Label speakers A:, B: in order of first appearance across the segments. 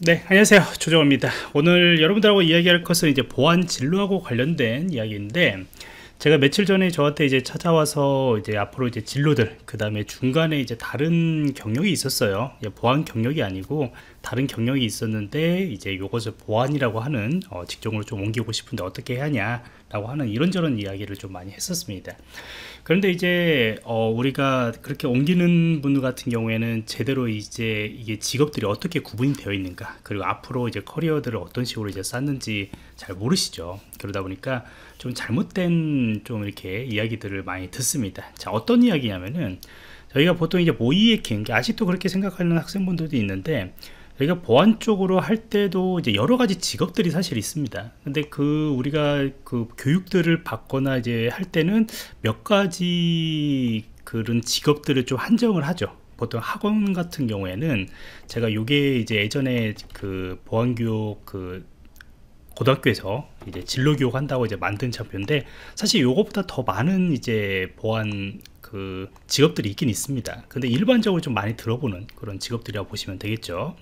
A: 네 안녕하세요 조정호입니다 오늘 여러분들하고 이야기할 것은 이제 보안 진로하고 관련된 이야기인데 제가 며칠 전에 저한테 이제 찾아와서 이제 앞으로 이제 진로들 그 다음에 중간에 이제 다른 경력이 있었어요 보안 경력이 아니고 다른 경력이 있었는데 이제 요것을 보안이라고 하는 어, 직종으로 좀 옮기고 싶은데 어떻게 하냐 라고 하는 이런저런 이야기를 좀 많이 했었습니다 그런데 이제 어 우리가 그렇게 옮기는 분 같은 경우에는 제대로 이제 이게 직업들이 어떻게 구분이 되어 있는가 그리고 앞으로 이제 커리어들을 어떤 식으로 이제 쌓는지 잘 모르시죠 그러다 보니까 좀 잘못된 좀 이렇게 이야기들을 많이 듣습니다 자 어떤 이야기냐면은 저희가 보통 이제 모의 해킹 아직도 그렇게 생각하는 학생분들도 있는데 그러니까 보안 쪽으로 할 때도 이제 여러 가지 직업들이 사실 있습니다. 근데 그 우리가 그 교육들을 받거나 이제 할 때는 몇 가지 그런 직업들을 좀 한정을 하죠. 보통 학원 같은 경우에는 제가 요게 이제 예전에 그 보안 교육 그 고등학교에서 이제 진로 교육 한다고 이제 만든 자표인데 사실 요거보다 더 많은 이제 보안 그 직업들이 있긴 있습니다. 근데 일반적으로 좀 많이 들어보는 그런 직업들이라고 보시면 되겠죠.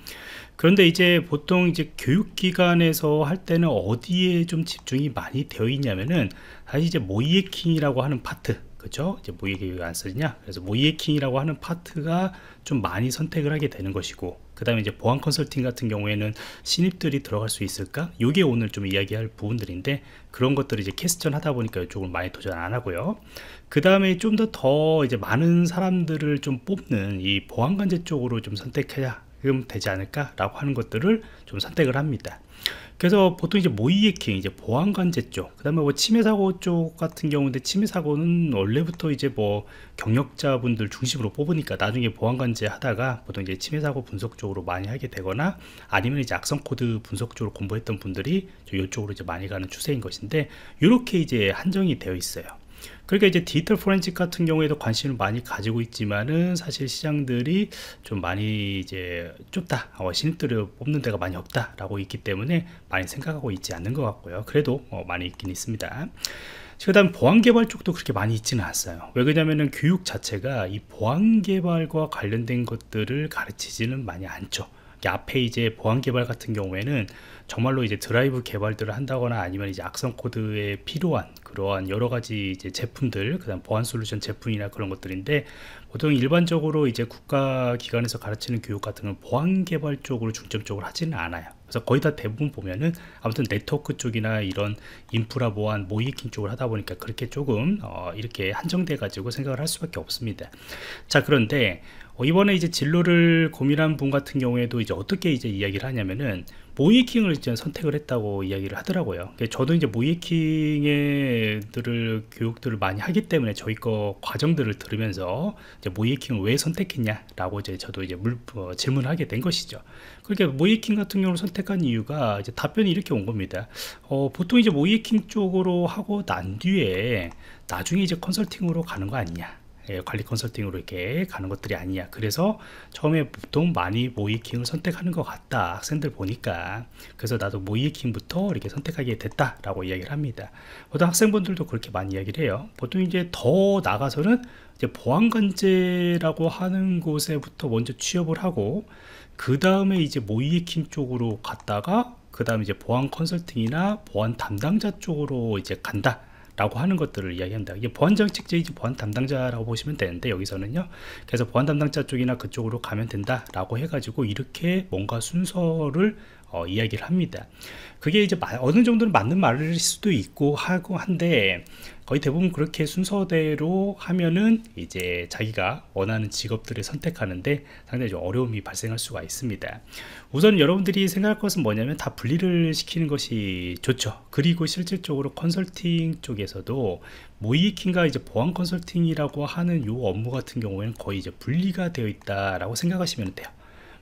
A: 그런데 이제 보통 이제 교육기관에서 할 때는 어디에 좀 집중이 많이 되어 있냐면은 사실 이제 모이에킹이라고 하는 파트 그죠? 이제 모이에킹이안 쓰냐? 그래서 모이에킹이라고 하는 파트가 좀 많이 선택을 하게 되는 것이고, 그 다음에 이제 보안 컨설팅 같은 경우에는 신입들이 들어갈 수 있을까? 요게 오늘 좀 이야기할 부분들인데, 그런 것들을 이제 캐스천 하다 보니까 이쪽을 많이 도전 안 하고요. 그 다음에 좀 더 더 이제 많은 사람들을 좀 뽑는 이 보안관제 쪽으로 좀 선택해야 음 되지 않을까라고 하는 것들을 좀 선택을 합니다. 그래서 보통 이제 모이에킹 이제 보안 관제 쪽, 그다음에 뭐 침해 사고 쪽 같은 경우인데 침해 사고는 원래부터 이제 뭐 경력자분들 중심으로 뽑으니까 나중에 보안 관제 하다가 보통 이제 침해 사고 분석 쪽으로 많이 하게 되거나 아니면 이제 악성 코드 분석 쪽으로 공부했던 분들이 이쪽으로 이제 많이 가는 추세인 것인데 이렇게 이제 한정이 되어 있어요. 그러니까 이제 디지털 포렌식 같은 경우에도 관심을 많이 가지고 있지만은 사실 시장들이 좀 많이 이제 좁다 어, 신입들을 뽑는 데가 많이 없다라고 있기 때문에 많이 생각하고 있지 않는 것 같고요 그래도 어, 많이 있긴 있습니다 그 다음 보안개발 쪽도 그렇게 많이 있지는 않았어요 왜 그러냐면은 교육 자체가 이 보안개발과 관련된 것들을 가르치지는 많이 않죠 앞 페이지의 보안 개발 같은 경우에는 정말로 이제 드라이브 개발들을 한다거나 아니면 이제 악성 코드에 필요한 그러한 여러 가지 이제 제품들, 그다음 보안 솔루션 제품이나 그런 것들인데 보통 일반적으로 이제 국가 기관에서 가르치는 교육 같은 건 보안 개발 쪽으로 중점적으로 하지는 않아요. 그래서 거의 다 대부분 보면은 아무튼 네트워크 쪽이나 이런 인프라 보안 모이킹 쪽을 하다 보니까 그렇게 조금 어 이렇게 한정돼 가지고 생각을 할 수밖에 없습니다 자 그런데 어, 이번에 이제 진로를 고민한 분 같은 경우에도 이제 어떻게 이제 이야기를 하냐면은 모이킹을 이제 선택을 했다고 이야기를 하더라고요. 그러니까 저도 이제 모이킹들을 교육들을 많이 하기 때문에 저희 거 과정들을 들으면서 이제 모이킹을 왜 선택했냐라고 이제 저도 이제 물, 어, 질문을 하게 된 것이죠. 그렇게 그러니까 모이킹 같은 경우를 선택한 이유가 이제 답변이 이렇게 온 겁니다. 어, 보통 이제 모이킹 쪽으로 하고 난 뒤에 나중에 이제 컨설팅으로 가는 거 아니냐. 예, 관리 컨설팅으로 이렇게 가는 것들이 아니냐 그래서 처음에 보통 많이 모이킹을 선택하는 것 같다 학생들 보니까 그래서 나도 모이킹부터 이렇게 선택하게 됐다 라고 이야기를 합니다 보통 학생분들도 그렇게 많이 이야기를 해요 보통 이제 더 나가서는 이제 보안관제라고 하는 곳에부터 먼저 취업을 하고 그 다음에 이제 모이킹 쪽으로 갔다가 그 다음에 이제 보안 컨설팅이나 보안 담당자 쪽으로 이제 간다 라고 하는 것들을 이야기한다 이게 보안 정책제이지 보안 담당자라고 보시면 되는데 여기서는요 그래서 보안 담당자 쪽이나 그쪽으로 가면 된다 라고 해가지고 이렇게 뭔가 순서를 어, 이야기를 합니다. 그게 이제 어느 정도는 맞는 말일 수도 있고 하고 한데 거의 대부분 그렇게 순서대로 하면은 이제 자기가 원하는 직업들을 선택하는데 상당히 좀 어려움이 발생할 수가 있습니다. 우선 여러분들이 생각할 것은 뭐냐면 다 분리를 시키는 것이 좋죠. 그리고 실질적으로 컨설팅 쪽에서도 모이킹과 이제 보안 컨설팅이라고 하는 요 업무 같은 경우에는 거의 이제 분리가 되어 있다라고 생각하시면 돼요.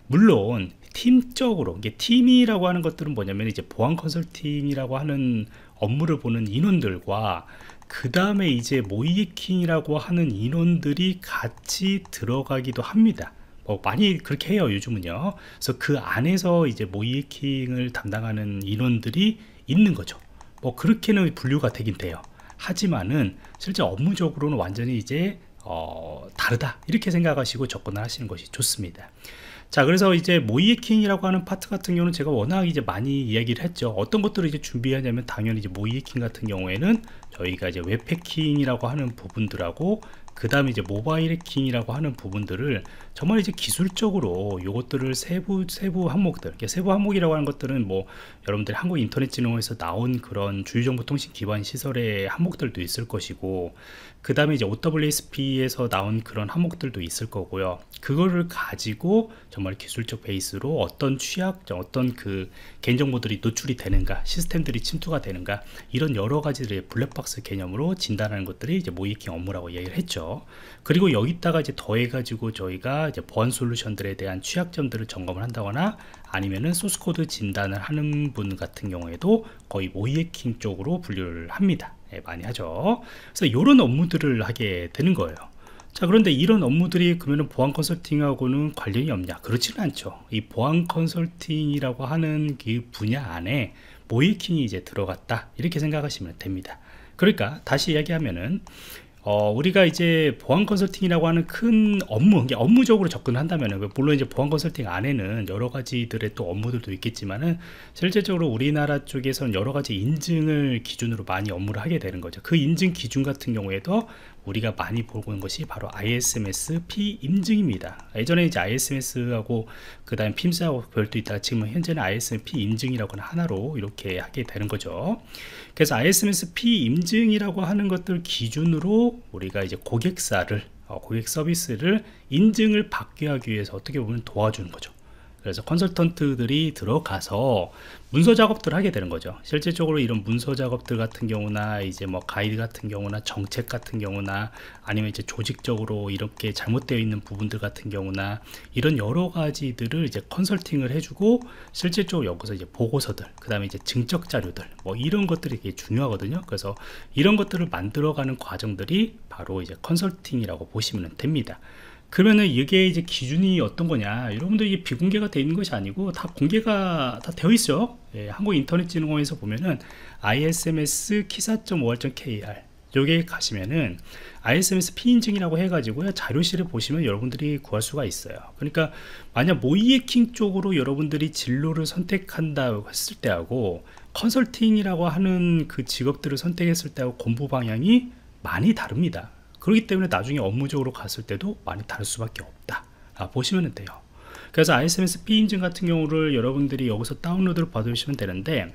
A: 물론 팀적으로 이게 팀이라고 하는 것들은 뭐냐면 이제 보안 컨설팅이라고 하는 업무를 보는 인원들과 그 다음에 이제 모이킹이라고 하는 인원들이 같이 들어가기도 합니다 뭐 많이 그렇게 해요 요즘은요 그래서 그 안에서 이제 모이킹을 담당하는 인원들이 있는 거죠 뭐 그렇게는 분류가 되긴 돼요 하지만은 실제 업무적으로는 완전히 이제 어, 다르다 이렇게 생각하시고 접근을 하시는 것이 좋습니다 자 그래서 이제 모이에킹이라고 하는 파트 같은 경우는 제가 워낙 이제 많이 이야기를 했죠 어떤 것들을 이제 준비하냐면 당연히 이제 모이에킹 같은 경우에는 저희가 이제 웹패킹이라고 하는 부분들하고 그 다음에 이제 모바일 해킹이라고 하는 부분들을 정말 이제 기술적으로 요것들을 세부 세부 항목들 세부 항목이라고 하는 것들은 뭐 여러분들 한국 인터넷 진흥원에서 나온 그런 주요 정보통신 기반 시설의 항목들도 있을 것이고 그 다음에 이제 OWSP에서 나온 그런 항목들도 있을 거고요 그거를 가지고 정말 기술적 베이스로 어떤 취약 점 어떤 그 개인정보들이 노출이 되는가 시스템들이 침투가 되는가 이런 여러 가지를 블랙박스 개념으로 진단하는 것들이 이제 모이킹 업무라고 얘기를 했죠 그리고 여기다가 이제 더해 가지고 저희가 이제 보안 솔루션들에 대한 취약점들을 점검을 한다거나 아니면은 소스코드 진단을 하는 분 같은 경우에도 거의 모이킹 쪽으로 분류를 합니다 예, 많이 하죠 그래서 이런 업무들을 하게 되는 거예요 자 그런데 이런 업무들이 그러면 보안 컨설팅하고는 관련이 없냐 그렇지는 않죠 이 보안 컨설팅이라고 하는 그 분야 안에 모이킹이 이제 들어갔다 이렇게 생각하시면 됩니다 그러니까 다시 이야기하면은 어, 우리가 이제 보안 컨설팅이라고 하는 큰 업무, 업무적으로 접근한다면, 물론 이제 보안 컨설팅 안에는 여러 가지들의 또 업무들도 있겠지만은, 실제적으로 우리나라 쪽에서는 여러 가지 인증을 기준으로 많이 업무를 하게 되는 거죠. 그 인증 기준 같은 경우에도 우리가 많이 보는 것이 바로 ISMS P 임증입니다. 예전에 이제 ISMS하고 그 다음 PIMS하고 별도 있다가 지금 현재는 ISMS P 임증이라고 하나로 이렇게 하게 되는 거죠. 그래서 ISMS P 임증이라고 하는 것들 기준으로 우리가 이제 고객사를 어, 고객 서비스를 인증을 받게 하기 위해서 어떻게 보면 도와주는 거죠. 그래서 컨설턴트들이 들어가서 문서 작업들을 하게 되는 거죠 실제적으로 이런 문서 작업들 같은 경우나 이제 뭐 가이드 같은 경우나 정책 같은 경우나 아니면 이제 조직적으로 이렇게 잘못되어 있는 부분들 같은 경우나 이런 여러 가지들을 이제 컨설팅을 해주고 실제적으로 여기서 이제 보고서들 그 다음에 이제 증적 자료들 뭐 이런 것들이 되게 중요하거든요 그래서 이런 것들을 만들어가는 과정들이 바로 이제 컨설팅이라고 보시면 됩니다 그러면은 이게 이제 기준이 어떤 거냐 여러분들 이게 비공개가 되어 있는 것이 아니고 다 공개가 다 되어 있어요 예, 한국인터넷진흥원에서 보면은 isms 키사.or.kr 여기에 가시면은 ISMS 피인증이라고 해가지고요 자료실을 보시면 여러분들이 구할 수가 있어요 그러니까 만약 모이에킹 쪽으로 여러분들이 진로를 선택한다고 했을 때하고 컨설팅이라고 하는 그 직업들을 선택했을 때하고 공부 방향이 많이 다릅니다 그렇기 때문에 나중에 업무적으로 갔을 때도 많이 다를 수밖에 없다 아, 보시면 돼요 그래서 ISMS P인증 같은 경우를 여러분들이 여기서 다운로드를 받으시면 되는데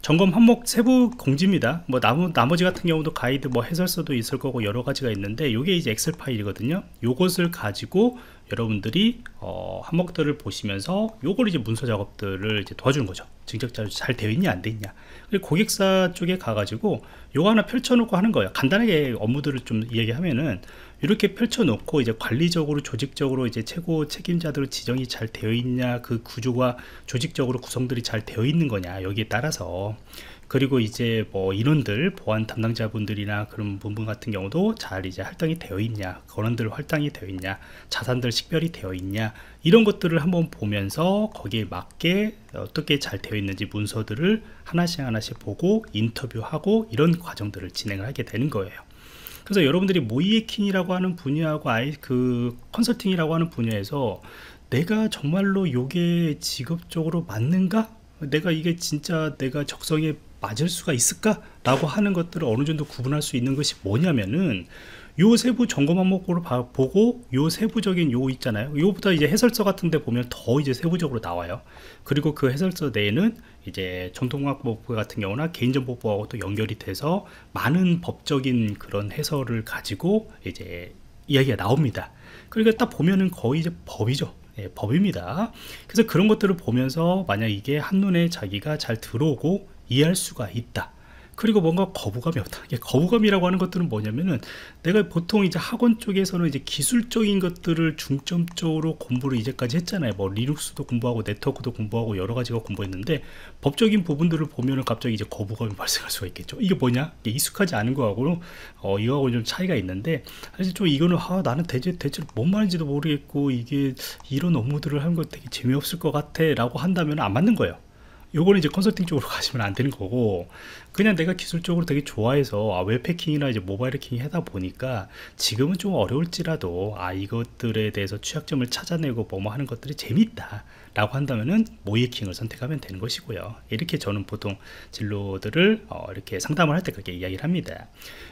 A: 점검 항목 세부 공지입니다 뭐 나머, 나머지 같은 경우도 가이드 뭐 해설서도 있을 거고 여러 가지가 있는데 이게 이제 엑셀 파일이거든요 이것을 가지고 여러분들이 어, 한목들을 보시면서 요걸 이제 문서 작업들을 이제 도와주는 거죠 증적자료 잘 되어 있냐 안 되어 있냐 그리고 고객사 쪽에 가가지고 요거 하나 펼쳐놓고 하는 거예요 간단하게 업무들을 좀 이야기하면은 이렇게 펼쳐놓고 이제 관리적으로 조직적으로 이제 최고 책임자들로 지정이 잘 되어 있냐 그 구조가 조직적으로 구성들이 잘 되어 있는 거냐 여기에 따라서 그리고 이제 뭐 인원들 보안 담당자분들이나 그런 부분 같은 경우도 잘 이제 할당이 되어 있냐 건원들 할당이 되어 있냐 자산들 식별이 되어 있냐 이런 것들을 한번 보면서 거기에 맞게 어떻게 잘 되어 있는지 문서들을 하나씩 하나씩 보고 인터뷰하고 이런 과정들을 진행을 하게 되는 거예요 그래서 여러분들이 모이에킨이라고 하는 분야하고 아이 그 컨설팅이라고 하는 분야에서 내가 정말로 요게 직업적으로 맞는가? 내가 이게 진짜 내가 적성에 맞을 수가 있을까라고 하는 것들을 어느 정도 구분할 수 있는 것이 뭐냐면은 요 세부 점검 항목으로 보고 요 세부적인 요 있잖아요 요보다 이제 해설서 같은데 보면 더 이제 세부적으로 나와요 그리고 그 해설서 내에는 이제 전통공학법 같은 경우나 개인정보보호하고 또 연결이 돼서 많은 법적인 그런 해설을 가지고 이제 이야기가 나옵니다 그러니까 딱 보면은 거의 이제 법이죠 예, 법입니다 그래서 그런 것들을 보면서 만약 이게 한눈에 자기가 잘 들어오고 이해할 수가 있다. 그리고 뭔가 거부감이 없다. 거부감이라고 하는 것들은 뭐냐면은 내가 보통 이제 학원 쪽에서는 이제 기술적인 것들을 중점적으로 공부를 이제까지 했잖아요. 뭐 리눅스도 공부하고 네트워크도 공부하고 여러 가지가 공부했는데 법적인 부분들을 보면은 갑자기 이제 거부감이 발생할 수가 있겠죠. 이게 뭐냐? 이게 익숙하지 않은 거하고는 어, 이거하고 좀 차이가 있는데 사실 좀 이거는 아, 나는 대체 대체 뭔 말인지도 모르겠고 이게 이런 업무들을 하는 거 되게 재미없을 것 같아라고 한다면 안 맞는 거예요. 요거는 이제 컨설팅 쪽으로 가시면 안 되는 거고 그냥 내가 기술적으로 되게 좋아해서 아, 웹패킹이나 이제 모바일 해킹 하다 보니까 지금은 좀 어려울지라도 아 이것들에 대해서 취약점을 찾아내고 뭐뭐 뭐 하는 것들이 재밌다 라고 한다면은 모이킹을 선택하면 되는 것이고요 이렇게 저는 보통 진로들을 어, 이렇게 상담을 할 때 그렇게 이야기를 합니다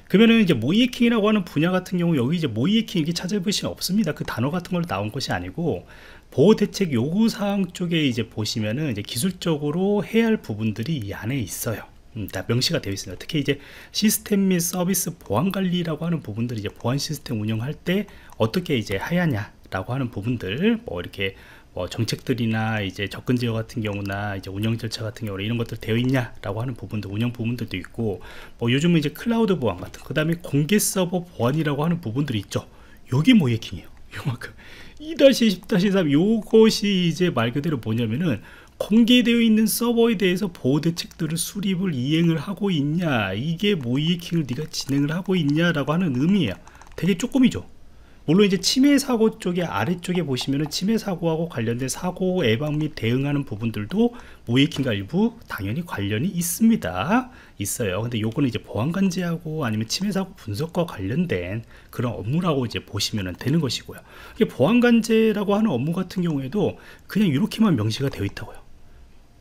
A: 그러면은 이제 모이킹이라고 하는 분야 같은 경우 여기 이제 모이킹 이게 찾아볼 수는 없습니다 그 단어 같은 걸 나온 것이 아니고 보호 대책 요구 사항 쪽에 이제 보시면은 이제 기술적으로 해야 할 부분들이 이 안에 있어요. 음, 다 명시가 되어 있습니다. 특히 이제 시스템 및 서비스 보안 관리라고 하는 부분들이 이제 보안 시스템 운영할 때 어떻게 이제 하야냐라고 하는 부분들 뭐 이렇게 뭐 정책들이나 이제 접근 지역 같은 경우나 이제 운영 절차 같은 경우 이런 것들 되어 있냐라고 하는 부분들 운영 부분들도 있고 뭐 요즘은 이제 클라우드 보안 같은 그다음에 공개 서버 보안이라고 하는 부분들이 있죠. 여기 모예킹이에요. 뭐 요만큼 2-10-3 요것이 이제 말 그대로 뭐냐면은 공개되어 있는 서버에 대해서 보호 대책들을 수립을 이행을 하고 있냐 이게 모이킹을 네가 진행을 하고 있냐라고 하는 의미예요 되게 조금이죠 물론 이제 치매 사고 쪽에 아래쪽에 보시면은 치매 사고하고 관련된 사고 예방 및 대응하는 부분들도 모이킹과 일부 당연히 관련이 있습니다. 있어요. 근데 요거는 이제 보안 관제하고 아니면 치매 사고 분석과 관련된 그런 업무라고 이제 보시면 되는 것이고요. 이게 보안 관제라고 하는 업무 같은 경우에도 그냥 이렇게만 명시가 되어 있다고요.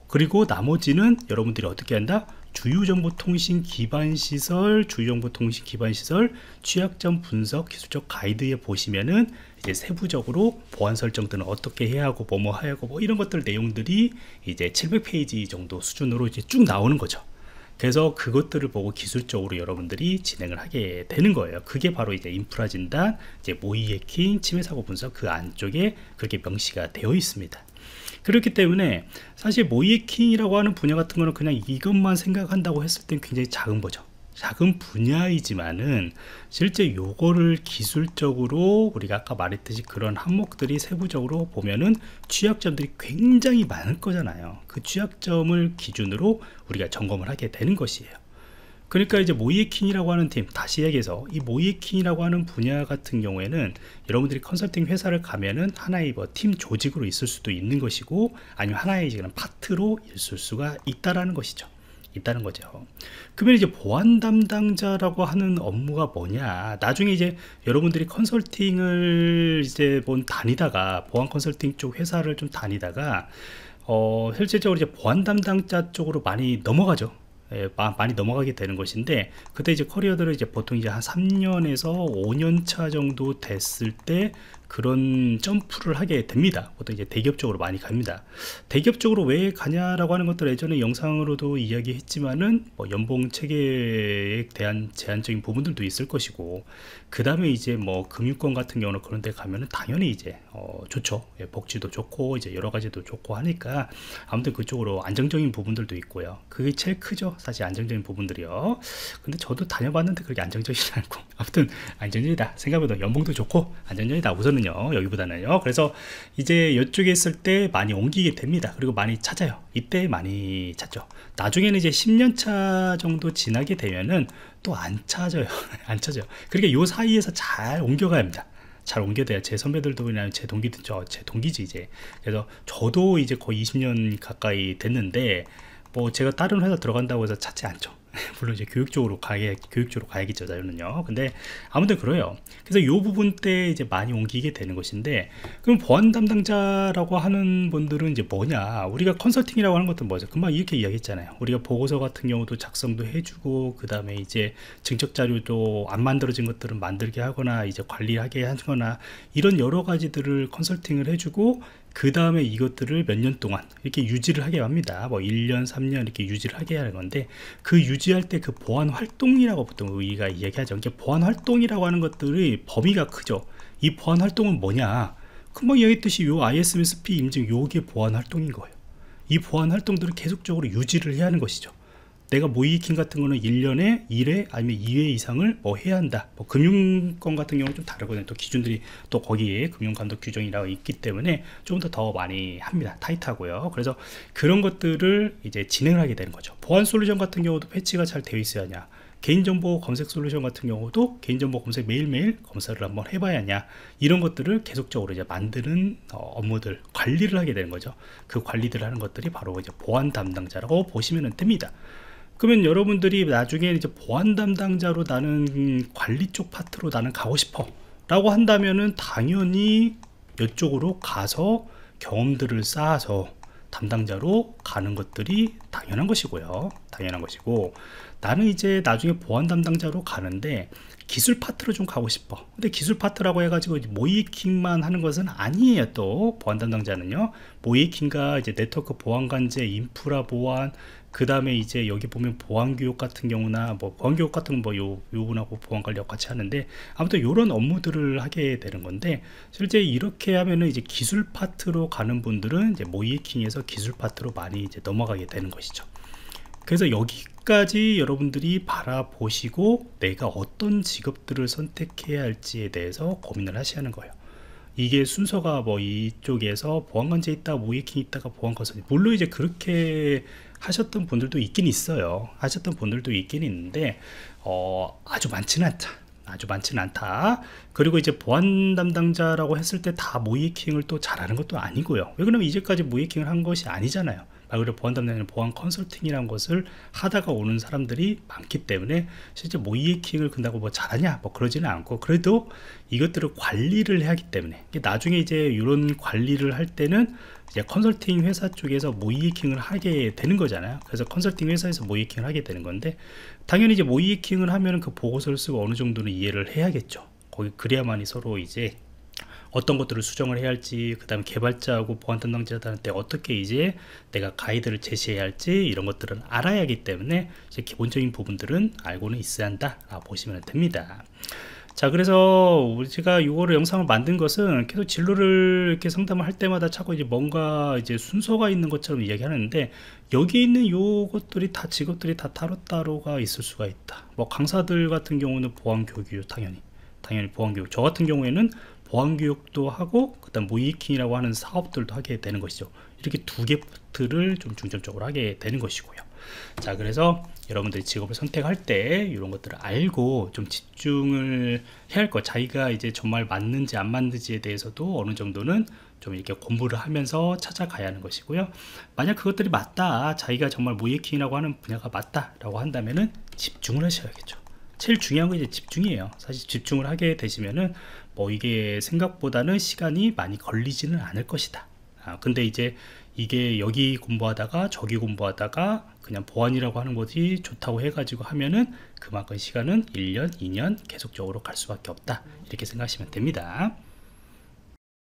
A: 그리고 나머지는 여러분들이 어떻게 한다? 주요정보통신 기반시설, 주요정보통신 기반시설 취약점 분석 기술적 가이드에 보시면은 이제 세부적으로 보안 설정 등은 어떻게 해야 하고 뭐뭐 해야 하고 뭐 이런 것들 내용들이 이제 700페이지 정도 수준으로 이제 쭉 나오는 거죠. 그래서 그것들을 보고 기술적으로 여러분들이 진행을 하게 되는 거예요. 그게 바로 이제 인프라 진단, 이제 모의 해킹, 침해 사고 분석 그 안쪽에 그렇게 명시가 되어 있습니다. 그렇기 때문에 사실 모이킹이라고 하는 분야 같은 거는 그냥 이것만 생각한다고 했을 땐 굉장히 작은 거죠. 작은 분야이지만은 실제 요거를 기술적으로 우리가 아까 말했듯이 그런 항목들이 세부적으로 보면은 취약점들이 굉장히 많을 거잖아요. 그 취약점을 기준으로 우리가 점검을 하게 되는 것이에요. 그러니까 이제 모이에킨이라고 하는 팀 다시 얘기해서 이 모이에킨이라고 하는 분야 같은 경우에는 여러분들이 컨설팅 회사를 가면은 하나의 뭐팀 조직으로 있을 수도 있는 것이고 아니면 하나의 그냥 파트로 있을 수가 있다라는 것이죠 있다는 거죠 그러면 이제 보안 담당자라고 하는 업무가 뭐냐 나중에 이제 여러분들이 컨설팅을 이제 본 뭐 다니다가 보안 컨설팅 쪽 회사를 좀 다니다가 어, 실제적으로 이제 보안 담당자 쪽으로 많이 넘어가죠 예, 많이 넘어가게 되는 것인데 그때 이제 커리어들을 이제 보통 이제 한 3년에서 5년 차 정도 됐을 때 그런 점프를 하게 됩니다. 보통 이제 대기업 쪽으로 많이 갑니다. 대기업 쪽으로 왜 가냐라고 하는 것들 예전에 영상으로도 이야기했지만은 뭐 연봉 체계에 대한 제한적인 부분들도 있을 것이고 그 다음에 이제 뭐 금융권 같은 경우는 그런 데 가면은 당연히 이제 어 좋죠. 예, 복지도 좋고 이제 여러 가지도 좋고 하니까 아무튼 그쪽으로 안정적인 부분들도 있고요. 그게 제일 크죠. 사실 안정적인 부분들이요. 근데 저도 다녀봤는데 그렇게 안정적이지 않고 아무튼 안정적이다. 생각보다 연봉도 좋고 안정적이다. 우선은 많거든요 여기보다는요 그래서 이제 이쪽에 있을 때 많이 옮기게 됩니다 그리고 많이 찾아요 이때 많이 찾죠 나중에는 이제 10년차 정도 지나게 되면은 또 안 찾아요 안 찾아요 그러니까 이 사이에서 잘 옮겨가야 합니다 잘 옮겨야 제 선배들도 그냥 제 동기들 저제 동기지 이제 그래서 저도 이제 거의 20년 가까이 됐는데 뭐 제가 다른 회사 들어간다고 해서 찾지 않죠 물론 이제 교육 쪽으로 가야 교육 쪽으로 가야겠죠 자료는요 근데 아무튼 그래요 그래서 요 부분 때 이제 많이 옮기게 되는 것인데 그럼 보안 담당자라고 하는 분들은 이제 뭐냐 우리가 컨설팅이라고 하는 것도 뭐죠 금방 이렇게 이야기했잖아요 우리가 보고서 같은 경우도 작성도 해주고 그 다음에 이제 증적 자료도 안 만들어진 것들은 만들게 하거나 이제 관리하게 하거나 이런 여러 가지들을 컨설팅을 해주고 그 다음에 이것들을 몇 년 동안 이렇게 유지를 하게 합니다 뭐 1년 3년 이렇게 유지를 하게 하는 건데 그 유지 유지할 때 그 보안 활동이라고 보통 우리가 이야기하죠. 이게 보안 활동이라고 하는 것들이 범위가 크죠. 이 보안 활동은 뭐냐? 금방 얘기했듯이 요 ISMSP 임증 요게 보안 활동인 거예요. 이 보안 활동들을 계속적으로 유지를 해야 하는 것이죠. 내가 모의킹 같은 거는 1년에 1회 아니면 2회 이상을 뭐 해야 한다 뭐 금융권 같은 경우는 좀 다르거든요 또 기준들이 또 거기에 금융감독 규정이 라고 있기 때문에 좀더더 많이 합니다 타이트하고요 그래서 그런 것들을 이제 진행을 하게 되는 거죠 보안 솔루션 같은 경우도 패치가 잘 되어 있어야 하냐 개인정보 검색 솔루션 같은 경우도 개인정보 검색 매일매일 검사를 한번 해봐야 하냐 이런 것들을 계속적으로 이제 만드는 어, 업무들 관리를 하게 되는 거죠 그관리들 하는 것들이 바로 이제 보안 담당자라고 보시면 됩니다 그러면 여러분들이 나중에 이제 보안 담당자로 나는 관리 쪽 파트로 나는 가고 싶어 라고 한다면은 당연히 이쪽으로 가서 경험들을 쌓아서 담당자로 가는 것들이 당연한 것이고요 당연한 것이고 나는 이제 나중에 보안 담당자로 가는데 기술 파트로 좀 가고 싶어 근데 기술 파트라고 해가지고 모이킹만 하는 것은 아니에요 또 보안 담당자는요 모이킹과 이제 네트워크 보안관제 인프라 보안 그 다음에 이제 여기 보면 보안교육 같은 경우나 뭐 보안교육 같은 거뭐요 요분하고 보안관리하고 같이 하는데 아무튼 이런 업무들을 하게 되는 건데 실제 이렇게 하면은 이제 기술 파트로 가는 분들은 이제 모이킹에서 기술 파트로 많이 이제 넘어가게 되는 것이죠. 그래서 여기까지 여러분들이 바라보시고 내가 어떤 직업들을 선택해야 할지에 대해서 고민을 하셔야하는 거예요. 이게 순서가 뭐 이쪽에서 보안관제 있다 모이킹 있다가 보안관서 물론 이제 그렇게 하셨던 분들도 있긴 있어요. 하셨던 분들도 있긴 있는데 어, 아주 많지는 않다. 아주 많지는 않다. 그리고 이제 보안 담당자라고 했을 때 다 모이킹을 또 잘하는 것도 아니고요. 왜그면 이제까지 모이킹을 한 것이 아니잖아요. 말 그대로 보안 담당이는 보안 컨설팅이라는 것을 하다가 오는 사람들이 많기 때문에 실제 모 뭐 이해킹을 근다고 뭐 잘하냐 뭐 그러지는 않고 그래도 이것들을 관리를 해야 하기 때문에 나중에 이제 이런 관리를 할 때는 이제 컨설팅 회사 쪽에서 모이해킹을 뭐 하게 되는 거잖아요 그래서 컨설팅 회사에서 모이해킹을 뭐 하게 되는 건데 당연히 이제 모이해킹을 하면 그 보고서를 쓰고 어느 정도는 이해를 해야겠죠 거기 그래야만이 서로 이제 어떤 것들을 수정을 해야 할지 그 다음에 개발자하고 보안 담당자들한테 어떻게 이제 내가 가이드를 제시해야 할지 이런 것들은 알아야 하기 때문에 이제 기본적인 부분들은 알고는 있어야 한다 보시면 됩니다 자 그래서 우리가 이거를 영상을 만든 것은 계속 진로를 이렇게 상담을 할 때마다 자꾸 이제 뭔가 이제 순서가 있는 것처럼 이야기하는데 여기 있는 요것들이 다 직업들이 다 따로따로가 있을 수가 있다 뭐 강사들 같은 경우는 보안 교육 당연히 당연히 보안 교육 저 같은 경우에는 보안 교육도 하고 그다음 모이킹이라고 하는 사업들도 하게 되는 것이죠. 이렇게 두개 파트를 좀 중점적으로 하게 되는 것이고요. 자, 그래서 여러분들이 직업을 선택할 때 이런 것들을 알고 좀 집중을 해야 할 것. 자기가 이제 정말 맞는지 안 맞는지에 대해서도 어느 정도는 좀 이렇게 공부를 하면서 찾아가야 하는 것이고요. 만약 그것들이 맞다, 자기가 정말 모이킹이라고 하는 분야가 맞다라고 한다면은 집중을 하셔야겠죠. 제일 중요한 건 이제 집중이에요. 사실 집중을 하게 되시면은 뭐 이게 생각보다는 시간이 많이 걸리지는 않을 것이다 아, 근데 이제 이게 여기 공부하다가 저기 공부하다가 그냥 보안이라고 하는 것이 좋다고 해가지고 하면은 그만큼 시간은 1년, 2년 계속적으로 갈 수밖에 없다 이렇게 생각하시면 됩니다